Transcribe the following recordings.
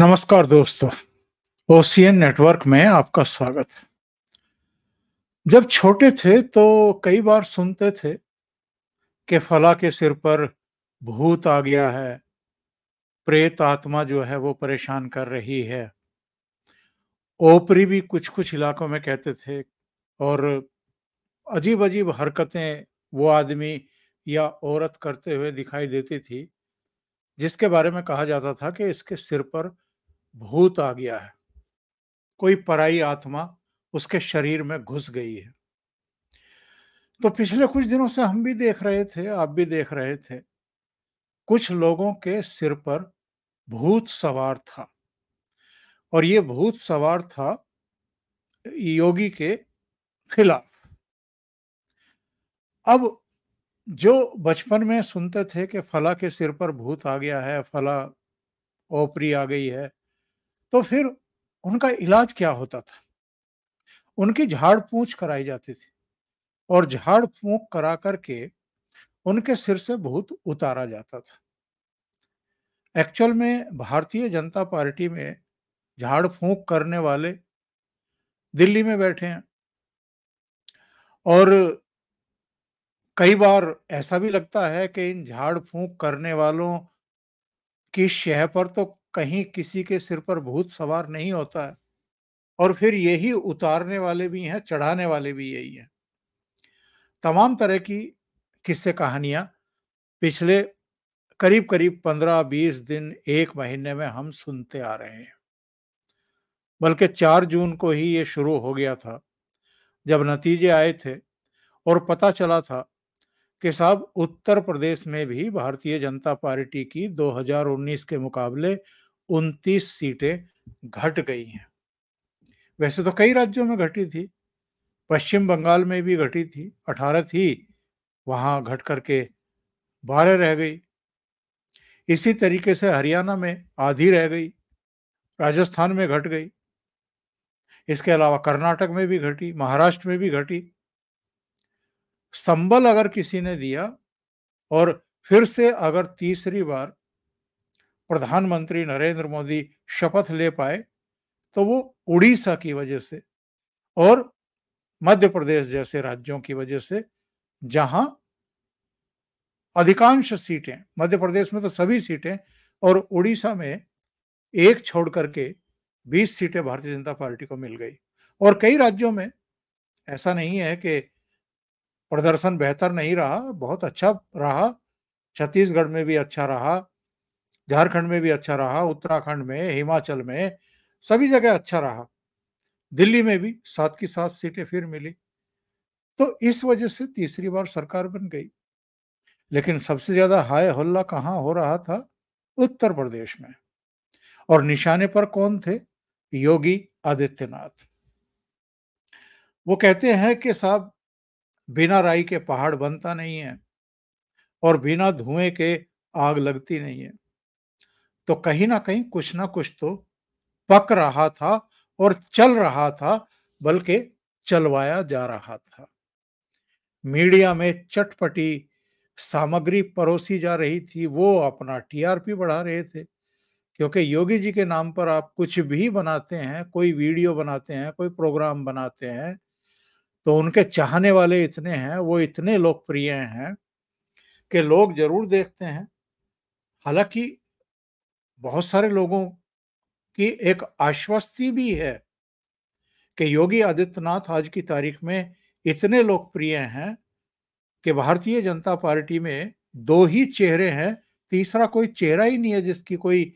नमस्कार दोस्तों OCN network में आपका स्वागत है जब छोटे थे तो कई बार सुनते थे कि फला के सिर पर भूत आ गया है प्रेत आत्मा जो है वो परेशान कर रही है ओपरी भी कुछ कुछ इलाकों में कहते थे और अजीब अजीब हरकतें वो आदमी या औरत करते हुए दिखाई देती थी जिसके बारे में कहा जाता था कि इसके सिर पर भूत आ गया है कोई पराई आत्मा उसके शरीर में घुस गई है तो पिछले कुछ दिनों से हम भी देख रहे थे आप भी देख रहे थे कुछ लोगों के सिर पर भूत सवार था और ये भूत सवार था योगी के खिलाफ अब जो बचपन में सुनते थे कि फला के सिर पर भूत आ गया है फला ओपरी आ गई है तो फिर उनका इलाज क्या होता था उनकी झाड़ पूछ कराई जाती थी और झाड़ फूंक करा करके उनके सिर से भूत उतारा जाता था एक्चुअल में भारतीय जनता पार्टी में झाड़ फूक करने वाले दिल्ली में बैठे हैं और कई बार ऐसा भी लगता है कि इन झाड़ फूक करने वालों की शह पर तो कहीं किसी के सिर पर भूत सवार नहीं होता है और फिर यही उतारने वाले भी हैं चढ़ाने वाले भी यही हैं तमाम तरह की किस्से कहानियां पिछले करीब करीब पंद्रह बीस दिन एक महीने में हम सुनते आ रहे हैं बल्कि चार जून को ही ये शुरू हो गया था जब नतीजे आए थे और पता चला था कि साहब उत्तर प्रदेश में भी भारतीय जनता पार्टी की 2019 के मुकाबले उनतीस सीटें घट गई हैं वैसे तो कई राज्यों में घटी थी पश्चिम बंगाल में भी घटी थी अठारह थी वहाँ घट करके बारह रह गई इसी तरीके से हरियाणा में आधी रह गई राजस्थान में घट गई इसके अलावा कर्नाटक में भी घटी महाराष्ट्र में भी घटी संबल अगर किसी ने दिया और फिर से अगर तीसरी बार प्रधानमंत्री नरेंद्र मोदी शपथ ले पाए तो वो उड़ीसा की वजह से और मध्य प्रदेश जैसे राज्यों की वजह से जहां अधिकांश सीटें मध्य प्रदेश में तो सभी सीटें और उड़ीसा में एक छोड़ करके 20 सीटें भारतीय जनता पार्टी को मिल गई और कई राज्यों में ऐसा नहीं है कि प्रदर्शन बेहतर नहीं रहा बहुत अच्छा रहा छत्तीसगढ़ में भी अच्छा रहा झारखंड में भी अच्छा रहा उत्तराखंड में हिमाचल में सभी जगह अच्छा रहा दिल्ली में भी सात की सात सीटें फिर मिली तो इस वजह से तीसरी बार सरकार बन गई लेकिन सबसे ज्यादा हाय हल्ला कहाँ हो रहा था उत्तर प्रदेश में और निशाने पर कौन थे योगी आदित्यनाथ वो कहते हैं कि साहब बिना राई के पहाड़ बनता नहीं है और बिना धुएं के आग लगती नहीं है तो कहीं ना कहीं कुछ ना कुछ तो पक रहा था और चल रहा था बल्कि चलवाया जा रहा था मीडिया में चटपटी सामग्री परोसी जा रही थी वो अपना टीआरपी बढ़ा रहे थे क्योंकि योगी जी के नाम पर आप कुछ भी बनाते हैं कोई वीडियो बनाते हैं कोई प्रोग्राम बनाते हैं तो उनके चाहने वाले इतने हैं वो इतने लोकप्रिय हैं कि लोग जरूर देखते हैं हालांकि बहुत सारे लोगों की एक आश्वस्ति भी है कि योगी आदित्यनाथ आज की तारीख में इतने लोकप्रिय हैं कि भारतीय जनता पार्टी में दो ही चेहरे हैं तीसरा कोई चेहरा ही नहीं है जिसकी कोई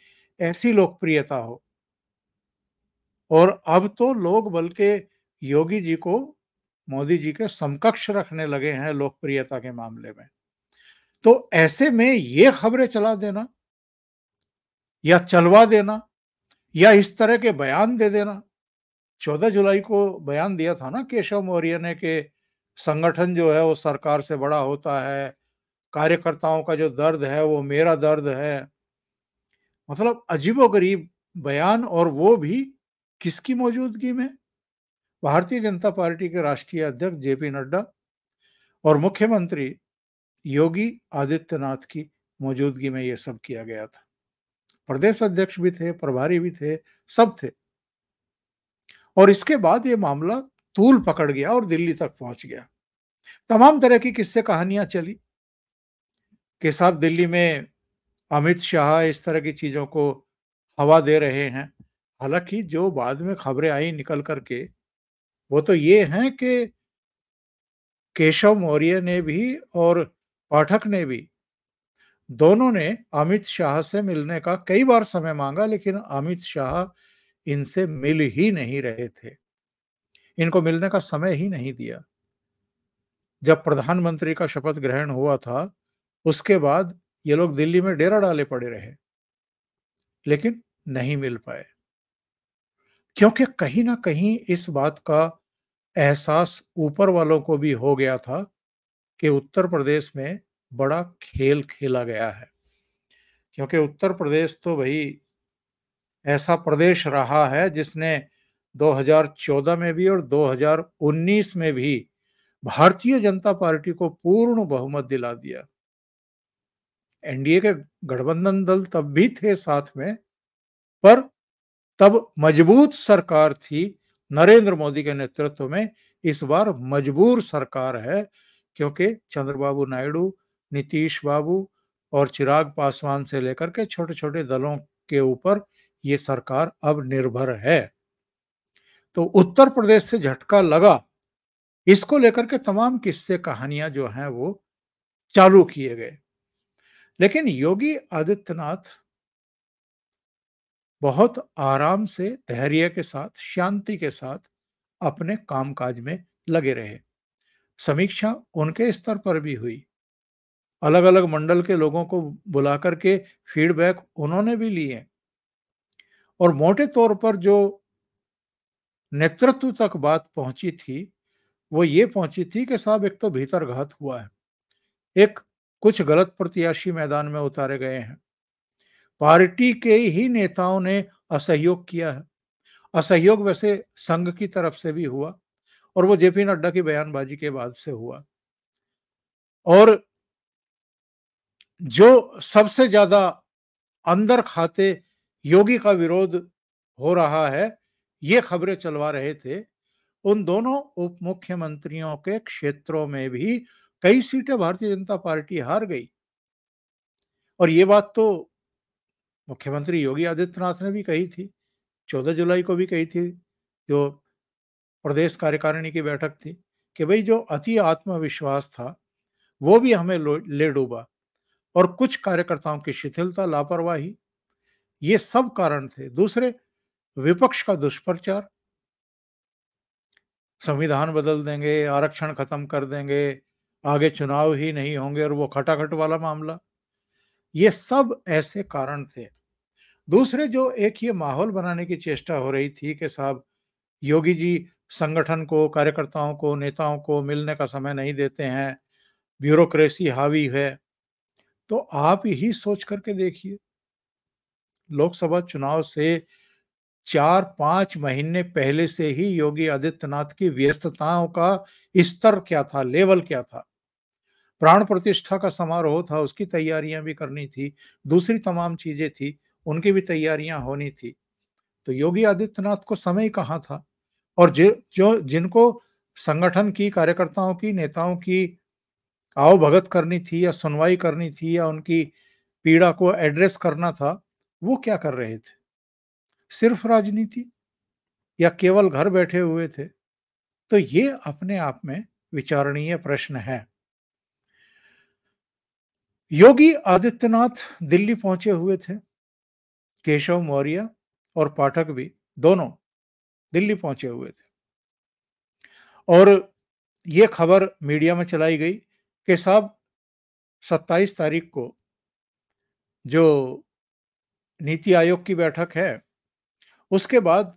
ऐसी लोकप्रियता हो और अब तो लोग बल्कि योगी जी को मोदी जी के समकक्ष रखने लगे हैं लोकप्रियता के मामले में तो ऐसे में ये खबरें चला देना या चलवा देना या इस तरह के बयान दे देना चौदह जुलाई को बयान दिया था ना केशव मौर्य ने के संगठन जो है वो सरकार से बड़ा होता है कार्यकर्ताओं का जो दर्द है वो मेरा दर्द है मतलब अजीबोगरीब बयान और वो भी किसकी मौजूदगी में भारतीय जनता पार्टी के राष्ट्रीय अध्यक्ष जेपी नड्डा और मुख्यमंत्री योगी आदित्यनाथ की मौजूदगी में ये सब किया गया था प्रदेश अध्यक्ष भी थे प्रभारी भी थे सब थे और इसके बाद ये मामला तूल पकड़ गया और दिल्ली तक पहुंच गया तमाम तरह की किस्से कहानियां चली कि साहब दिल्ली में अमित शाह इस तरह की चीजों को हवा दे रहे हैं हालांकि जो बाद में खबरें आई निकल करके वो तो ये हैं कि केशव मौर्य ने भी और पाठक ने भी दोनों ने अमित शाह से मिलने का कई बार समय मांगा लेकिन अमित शाह इनसे मिल ही नहीं रहे थे इनको मिलने का समय ही नहीं दिया जब प्रधानमंत्री का शपथ ग्रहण हुआ था उसके बाद ये लोग दिल्ली में डेरा डाले पड़े रहे लेकिन नहीं मिल पाए क्योंकि कहीं ना कहीं इस बात का एहसास ऊपर वालों को भी हो गया था कि उत्तर प्रदेश में बड़ा खेल खेला गया है क्योंकि उत्तर प्रदेश तो भाई ऐसा प्रदेश रहा है जिसने 2014 में भी और 2019 में भी भारतीय जनता पार्टी को पूर्ण बहुमत दिला दिया एनडीए के गठबंधन दल तब भी थे साथ में पर तब मजबूत सरकार थी नरेंद्र मोदी के नेतृत्व में इस बार मजबूर सरकार है क्योंकि चंद्रबाबू नायडू नीतीश बाबू और चिराग पासवान से लेकर के छोटे छोटे दलों के ऊपर ये सरकार अब निर्भर है तो उत्तर प्रदेश से झटका लगा इसको लेकर के तमाम किस्से कहानियां जो हैं वो चालू किए गए लेकिन योगी आदित्यनाथ बहुत आराम से धैर्य के साथ शांति के साथ अपने कामकाज में लगे रहे समीक्षा उनके स्तर पर भी हुई अलग अलग मंडल के लोगों को बुला करके फीडबैक उन्होंने भी लिए और मोटे तौर पर जो नेतृत्व तक बात पहुंची थी वो ये पहुंची थी कि साहब एक तो भीतर घात हुआ है एक कुछ गलत प्रत्याशी मैदान में उतारे गए हैं पार्टी के ही नेताओं ने असहयोग किया है असहयोग वैसे संघ की तरफ से भी हुआ और वो जेपी नड्डा की बयानबाजी के बाद से हुआ और जो सबसे ज्यादा अंदर खाते योगी का विरोध हो रहा है ये खबरें चलवा रहे थे उन दोनों उप मुख्यमंत्रियों के क्षेत्रों में भी कई सीटें भारतीय जनता पार्टी हार गई और ये बात तो मुख्यमंत्री योगी आदित्यनाथ ने भी कही थी चौदह जुलाई को भी कही थी जो प्रदेश कार्यकारिणी की बैठक थी कि भाई जो अति आत्मविश्वास था वो भी हमें ले डूबा और कुछ कार्यकर्ताओं की शिथिलता लापरवाही ये सब कारण थे दूसरे विपक्ष का दुष्प्रचार संविधान बदल देंगे आरक्षण खत्म कर देंगे आगे चुनाव ही नहीं होंगे और वो खटाखट वाला मामला ये सब ऐसे कारण थे दूसरे जो एक ये माहौल बनाने की चेष्टा हो रही थी कि साहब योगी जी संगठन को कार्यकर्ताओं को नेताओं को मिलने का समय नहीं देते हैं ब्यूरोक्रेसी हावी है तो आप यही सोच करके देखिए लोकसभा चुनाव से चार पांच महीने पहले से ही योगी आदित्यनाथ की व्यस्तताओं का स्तर क्या था लेवल क्या था प्राण प्रतिष्ठा का समारोह था उसकी तैयारियां भी करनी थी दूसरी तमाम चीजें थी उनकी भी तैयारियां होनी थी तो योगी आदित्यनाथ को समय कहाँ था और जो जिनको संगठन की कार्यकर्ताओं की नेताओं की आवभगत करनी थी या सुनवाई करनी थी या उनकी पीड़ा को एड्रेस करना था वो क्या कर रहे थे सिर्फ राजनीति या केवल घर बैठे हुए थे तो ये अपने आप में विचारणीय प्रश्न है योगी आदित्यनाथ दिल्ली पहुंचे हुए थे केशव मौर्य और पाठक भी दोनों दिल्ली पहुंचे हुए थे और ये खबर मीडिया में चलाई गई कि साहब सत्ताईस तारीख को जो नीति आयोग की बैठक है उसके बाद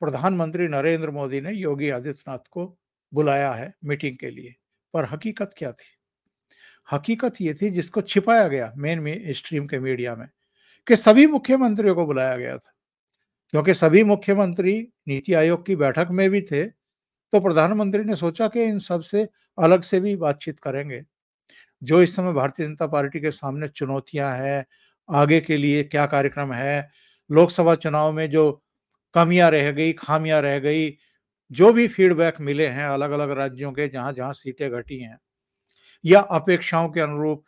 प्रधानमंत्री नरेंद्र मोदी ने योगी आदित्यनाथ को बुलाया है मीटिंग के लिए पर हकीकत क्या थी हकीकत ये थी जिसको छिपाया गया मेन स्ट्रीम के मीडिया में कि सभी मुख्यमंत्रियों को बुलाया गया था क्योंकि सभी मुख्यमंत्री नीति आयोग की बैठक में भी थे तो प्रधानमंत्री ने सोचा कि इन सब से अलग से भी बातचीत करेंगे जो इस समय भारतीय जनता पार्टी के सामने चुनौतियां हैं आगे के लिए क्या कार्यक्रम है लोकसभा चुनाव में जो कमियां रह गई खामियां रह गई जो भी फीडबैक मिले हैं अलग अलग राज्यों के जहां जहां सीटें घटी हैं या अपेक्षाओं के अनुरूप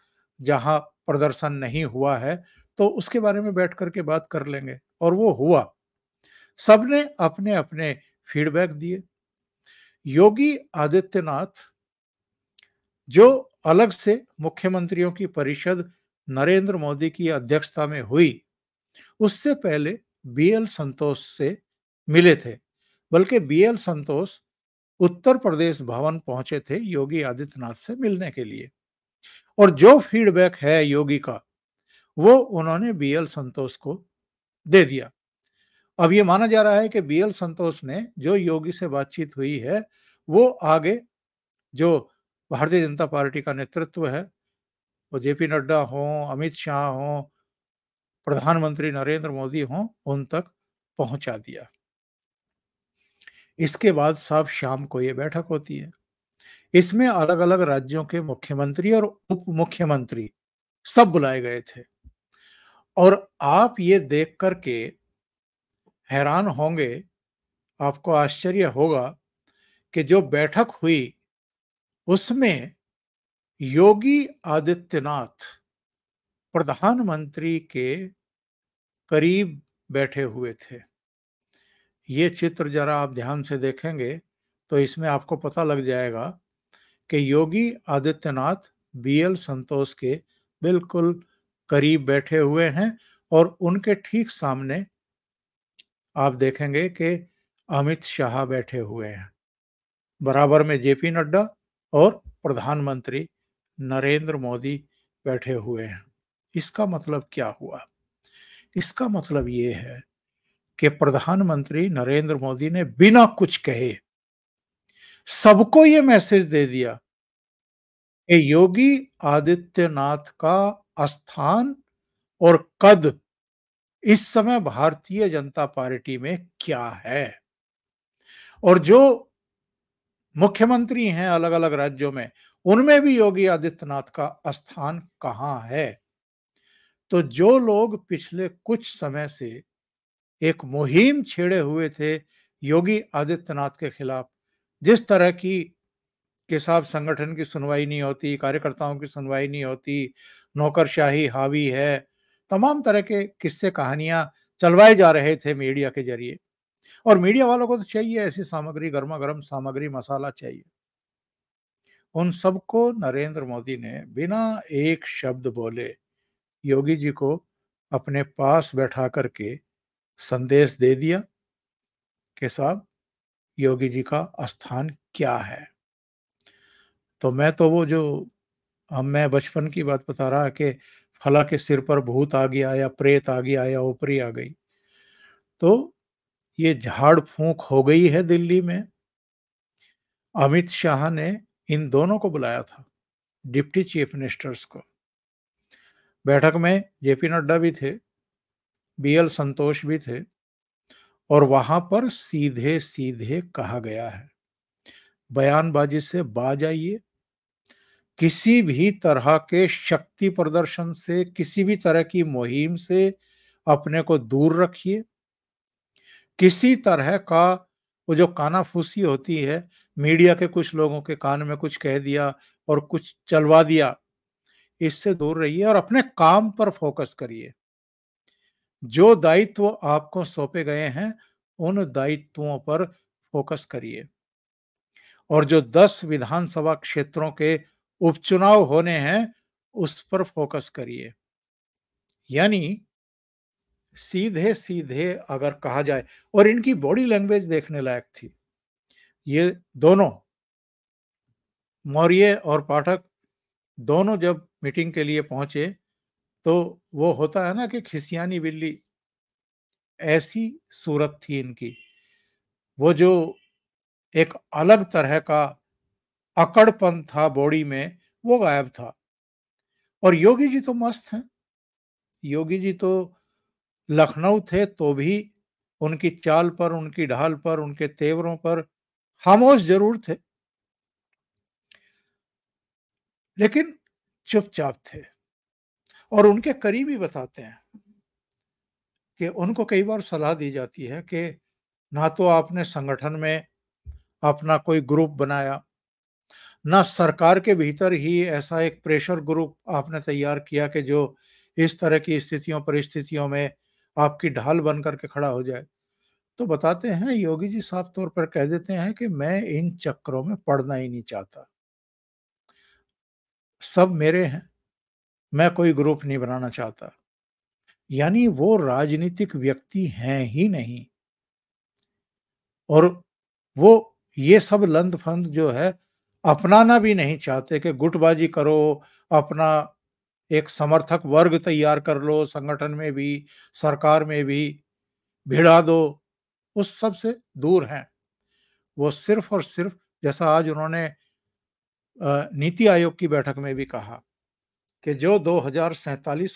जहां प्रदर्शन नहीं हुआ है तो उसके बारे में बैठ करके बात कर लेंगे और वो हुआ सबने अपने अपने फीडबैक दिए योगी आदित्यनाथ जो अलग से मुख्यमंत्रियों की परिषद नरेंद्र मोदी की अध्यक्षता में हुई उससे पहले बीएल संतोष से मिले थे बल्कि बीएल संतोष उत्तर प्रदेश भवन पहुंचे थे योगी आदित्यनाथ से मिलने के लिए और जो फीडबैक है योगी का वो उन्होंने बीएल संतोष को दे दिया अब ये माना जा रहा है कि बी एल संतोष ने जो योगी से बातचीत हुई है वो आगे जो भारतीय जनता पार्टी का नेतृत्व है वो जेपी नड्डा हो अमित शाह हो प्रधानमंत्री नरेंद्र मोदी हो उन तक पहुंचा दिया इसके बाद साफ शाम को ये बैठक होती है इसमें अलग अलग राज्यों के मुख्यमंत्री और उप मुख्यमंत्री सब बुलाए गए थे और आप ये देख करके हैरान होंगे आपको आश्चर्य होगा कि जो बैठक हुई उसमें योगी आदित्यनाथ प्रधानमंत्री के करीब बैठे हुए थे ये चित्र जरा आप ध्यान से देखेंगे तो इसमें आपको पता लग जाएगा कि योगी आदित्यनाथ बीएल संतोष के बिल्कुल करीब बैठे हुए हैं और उनके ठीक सामने आप देखेंगे कि अमित शाह बैठे हुए हैं बराबर में जेपी नड्डा और प्रधानमंत्री नरेंद्र मोदी बैठे हुए हैं इसका मतलब क्या हुआ इसका मतलब ये है कि प्रधानमंत्री नरेंद्र मोदी ने बिना कुछ कहे सबको ये मैसेज दे दिया कि योगी आदित्यनाथ का स्थान और कद इस समय भारतीय जनता पार्टी में क्या है और जो मुख्यमंत्री हैं अलग अलग राज्यों में उनमें भी योगी आदित्यनाथ का स्थान कहाँ है तो जो लोग पिछले कुछ समय से एक मुहिम छेड़े हुए थे योगी आदित्यनाथ के खिलाफ जिस तरह की के साथ संगठन की सुनवाई नहीं होती कार्यकर्ताओं की सुनवाई नहीं होती नौकरशाही हावी है तमाम तरह के किस्से कहानियां चलवाए जा रहे थे मीडिया के जरिए और मीडिया वालों को तो चाहिए ऐसी सामग्री गर्मा गर्म सामग्री मसाला चाहिए उन सबको नरेंद्र मोदी ने बिना एक शब्द बोले योगी जी को अपने पास बैठा करके संदेश दे दिया कि साहब योगी जी का स्थान क्या है तो मैं तो वो जो हम मैं बचपन की बात बता रहा कि फला के सिर पर भूत आ गया या प्रेत आ गया या ऊपरी आ गई तो ये झाड़ फूंक हो गई है दिल्ली में अमित शाह ने इन दोनों को बुलाया था डिप्टी चीफ मिनिस्टर्स को बैठक में जेपी नड्डा भी थे बीएल संतोष भी थे और वहां पर सीधे सीधे कहा गया है बयानबाजी से बाज आइए किसी भी तरह के शक्ति प्रदर्शन से किसी भी तरह की मुहिम से अपने को दूर रखिए किसी तरह का वो जो कानाफूसी होती है मीडिया के कुछ लोगों के कान में कुछ कह दिया और कुछ चलवा दिया इससे दूर रहिए और अपने काम पर फोकस करिए जो दायित्व आपको सौंपे गए हैं उन दायित्वों पर फोकस करिए और जो दस विधानसभा क्षेत्रों के उपचुनाव होने हैं उस पर फोकस करिए यानी सीधे सीधे अगर कहा जाए और इनकी बॉडी लैंग्वेज देखने लायक थी ये दोनों मौर्य और पाठक दोनों जब मीटिंग के लिए पहुंचे तो वो होता है ना कि खिसियानी बिल्ली ऐसी सूरत थी इनकी वो जो एक अलग तरह का अकड़पन था बॉडी में वो गायब था और योगी जी तो मस्त हैं योगी जी तो लखनऊ थे तो भी उनकी चाल पर उनकी ढाल पर उनके तेवरों पर खामोश जरूर थे लेकिन चुपचाप थे और उनके करीबी बताते हैं कि उनको कई बार सलाह दी जाती है कि ना तो आपने संगठन में अपना कोई ग्रुप बनाया ना सरकार के भीतर ही ऐसा एक प्रेशर ग्रुप आपने तैयार किया कि जो इस तरह की स्थितियों परिस्थितियों में आपकी ढाल बन करके खड़ा हो जाए तो बताते हैं योगी जी साफ तौर पर कह देते हैं कि मैं इन चक्रों में पढ़ना ही नहीं चाहता सब मेरे हैं मैं कोई ग्रुप नहीं बनाना चाहता यानी वो राजनीतिक व्यक्ति हैं ही नहीं और वो ये सब लंद फंद जो है अपनाना भी नहीं चाहते कि गुटबाजी करो अपना एक समर्थक वर्ग तैयार कर लो संगठन में भी सरकार में भी भिड़ा दो उस सब से दूर हैं वो सिर्फ और सिर्फ जैसा आज उन्होंने नीति आयोग की बैठक में भी कहा कि जो दो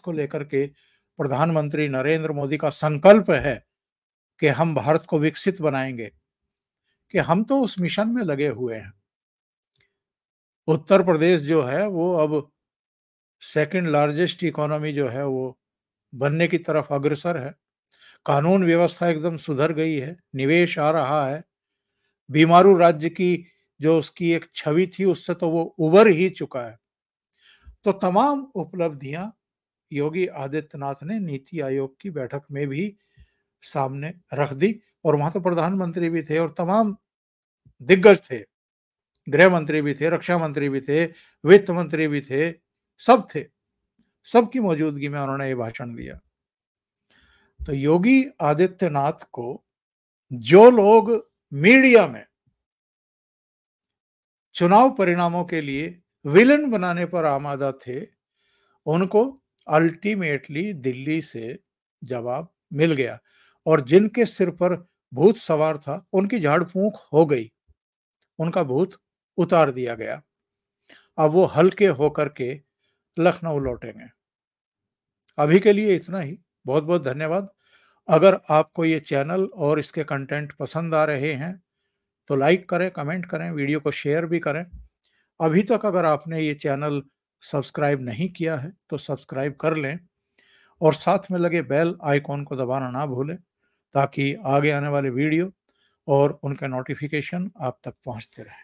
को लेकर के प्रधानमंत्री नरेंद्र मोदी का संकल्प है कि हम भारत को विकसित बनाएंगे कि हम तो उस मिशन में लगे हुए हैं उत्तर प्रदेश जो है वो अब सेकंड लार्जेस्ट इकोनॉमी जो है वो बनने की तरफ अग्रसर है कानून व्यवस्था एकदम सुधर गई है निवेश आ रहा है बीमारू राज्य की जो उसकी एक छवि थी उससे तो वो उबर ही चुका है तो तमाम उपलब्धियां योगी आदित्यनाथ ने नीति आयोग की बैठक में भी सामने रख दी और वहां तो प्रधानमंत्री भी थे और तमाम दिग्गज थे गृह मंत्री भी थे रक्षा मंत्री भी थे वित्त मंत्री भी थे सब थे सबकी मौजूदगी में उन्होंने ये भाषण दिया तो योगी आदित्यनाथ को जो लोग मीडिया में चुनाव परिणामों के लिए विलन बनाने पर आमादा थे उनको अल्टीमेटली दिल्ली से जवाब मिल गया और जिनके सिर पर भूत सवार था उनकी झाड़ फूंक हो गई उनका भूत उतार दिया गया अब वो हल्के होकर के लखनऊ लौटेंगे अभी के लिए इतना ही बहुत बहुत धन्यवाद अगर आपको ये चैनल और इसके कंटेंट पसंद आ रहे हैं तो लाइक करें कमेंट करें वीडियो को शेयर भी करें अभी तक अगर आपने ये चैनल सब्सक्राइब नहीं किया है तो सब्सक्राइब कर लें और साथ में लगे बेल आइकॉन को दबाना ना भूलें ताकि आगे आने वाले वीडियो और उनके नोटिफिकेशन आप तक पहुंचते रहे